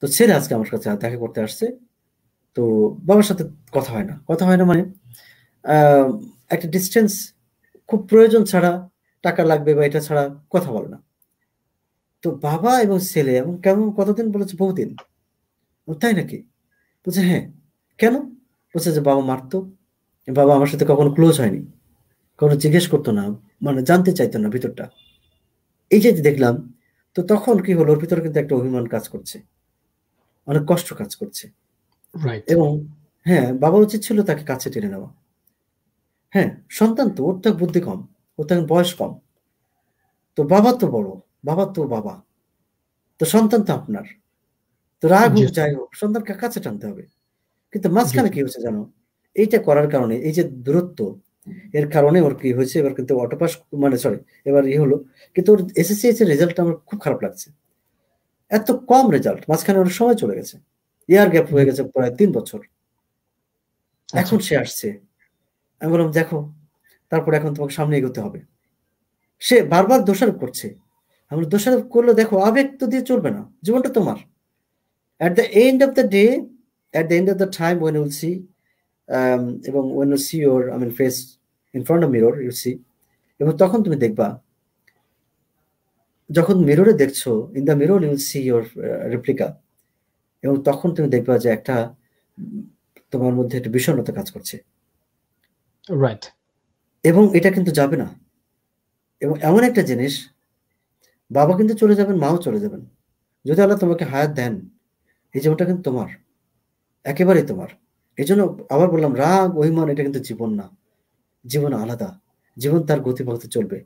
তো ছেলে আজকে আমার কাছে দেখা করতে আসছে তো বাবার সাথে কথা হয় না কথা হয় না মানে একটা ডিস্টেন্স খুব প্রয়োজন ছাড়া টাকা লাগবে বা এটা ছাড়া কথা বলে না তো বাবা এবং ছেলে এবং কেমন কতদিন বলেছে বহুদিন তাই নাকি বলছে হ্যাঁ কেন বলছে যে বাবা মারতো বাবা আমার সাথে কখনো ক্লোজ হয়নি কখনো জিজ্ঞেস করতো না মানে জানতে চাইতো না ভিতরটা এই যে দেখলাম তো তখন কি হলো ওর ভিতরে কিন্তু একটা অভিমান কাজ করছে অনেক কষ্ট কাজ করছে এবং হ্যাঁ বাবা উচিত ছিল তাকে কাছে টেনে নেওয়া হ্যাঁ সন্তান তো ওর তো বুদ্ধি কম ওর তো বয়স কম তো বাবা তো বড় বাবা তো বাবা তো সন্তান তো আপনার তো রাগ হোক যাই হোক সন্তানকে কাছে টানতে হবে কিন্তু মাঝখানে কি হয়েছে জানো এইটা করার কারণে এই যে দূরত্ব এর কারণে ওর কি হয়েছে এবার কিন্তু অটোপাস মানে সরি এবার ই ইয়ে হলো কিন্তু ওর এসএসসি এর রেজাল্টটা আমার খুব খারাপ লাগছে এত কম রেজাল্ট মাঝখানে অনেক সময় চলে গেছে ইয়ার গ্যাপ হয়ে গেছে প্রায় তিন বছর আচ্ছা। এখন সে আসছে আমি বললাম দেখো তারপর এখন তোমাকে সামনে এগোতে হবে সে বারবার দোষারোপ করছে আমরা দোষারোপ করলে দেখো আবেগ তো দিয়ে চলবে না জীবনটা তোমার at the end of the day at the end of the time when will see এবং when see your I mean face in front of mirror you see এবং তখন তুমি দেখবা যখন মিররে দেখছো in the mirror you'll see your replica এবং তখন তুমি দেখবা যে একটা তোমার মধ্যে একটা বিষণ্ণতা কাজ করছে রাইট এবং এটা কিন্তু যাবে না এবং এমন একটা জিনিস বাবা কিন্তু চলে যাবেন মাও চলে যাবেন যদি আল্লাহ তোমাকে হায়াত দেন এই জীবনটা কিন্তু তোমার একেবারে তোমার এই জন্য আবার বললাম রাগ অভিমান এটা কিন্তু জীবন না জীবন আলাদা জীবন তার গতিপথে চলবে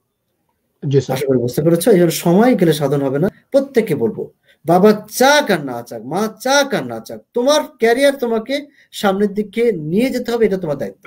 আশা করি বুঝতে পেরেছ এই সময় গেলে সাধন হবে না প্রত্যেককে বলবো বাবা চা আর না চাক মা চা আর না চাক তোমার ক্যারিয়ার তোমাকে সামনের দিকে নিয়ে যেতে হবে এটা তোমার দায়িত্ব